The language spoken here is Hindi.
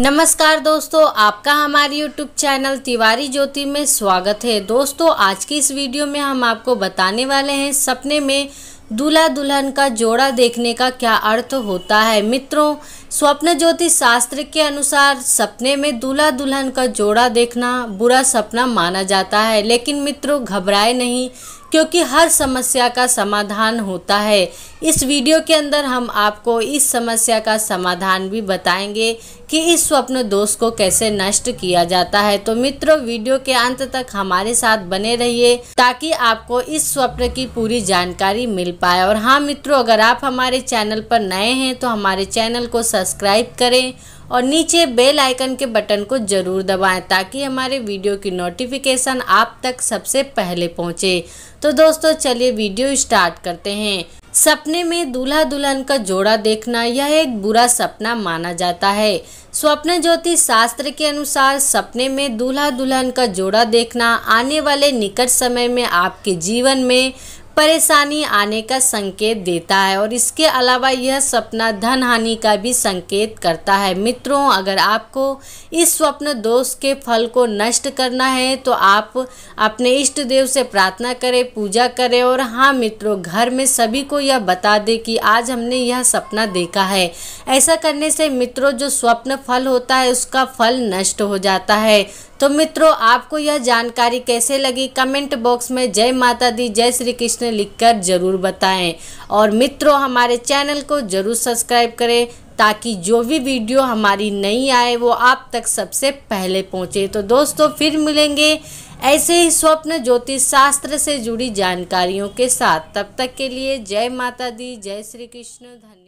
नमस्कार दोस्तों आपका हमारे YouTube चैनल तिवारी ज्योति में स्वागत है दोस्तों आज की इस वीडियो में हम आपको बताने वाले हैं सपने में दूल्हा दुल्हन का जोड़ा देखने का क्या अर्थ होता है मित्रों स्वप्न ज्योतिष शास्त्र के अनुसार सपने में दूल्हा दुल्हन का जोड़ा देखना बुरा सपना माना जाता है लेकिन मित्रों घबराए नहीं क्योंकि हर समस्या का समाधान होता है इस वीडियो के अंदर हम आपको इस समस्या का समाधान भी बताएंगे कि इस स्वप्न दोष को कैसे नष्ट किया जाता है तो मित्रों वीडियो के अंत तक हमारे साथ बने रहिए ताकि आपको इस स्वप्न की पूरी जानकारी मिल पाए और हाँ मित्रों अगर आप हमारे चैनल पर नए हैं तो हमारे चैनल को सब्सक्राइब करें और नीचे बेल आइकन के बटन को ज़रूर दबाएं ताकि हमारे वीडियो की नोटिफिकेशन आप तक सबसे पहले पहुंचे। तो दोस्तों चलिए वीडियो स्टार्ट करते हैं सपने में दूल्हा दुल्हन का जोड़ा देखना यह एक बुरा सपना माना जाता है स्वप्न ज्योति शास्त्र के अनुसार सपने में दूल्हा दुल्हन का जोड़ा देखना आने वाले निकट समय में आपके जीवन में परेशानी आने का संकेत देता है और इसके अलावा यह सपना धन हानि का भी संकेत करता है मित्रों अगर आपको इस स्वप्न दोष के फल को नष्ट करना है तो आप अपने इष्ट देव से प्रार्थना करें पूजा करें और हाँ मित्रों घर में सभी को यह बता दें कि आज हमने यह सपना देखा है ऐसा करने से मित्रों जो स्वप्न फल होता है उसका फल नष्ट हो जाता है तो मित्रों आपको यह जानकारी कैसे लगी कमेंट बॉक्स में जय माता दी जय श्री कृष्ण लिखकर ज़रूर बताएं और मित्रों हमारे चैनल को ज़रूर सब्सक्राइब करें ताकि जो भी वीडियो हमारी नई आए वो आप तक सबसे पहले पहुँचे तो दोस्तों फिर मिलेंगे ऐसे ही स्वप्न ज्योतिष शास्त्र से जुड़ी जानकारियों के साथ तब तक के लिए जय माता दी जय श्री कृष्ण धन्यवाद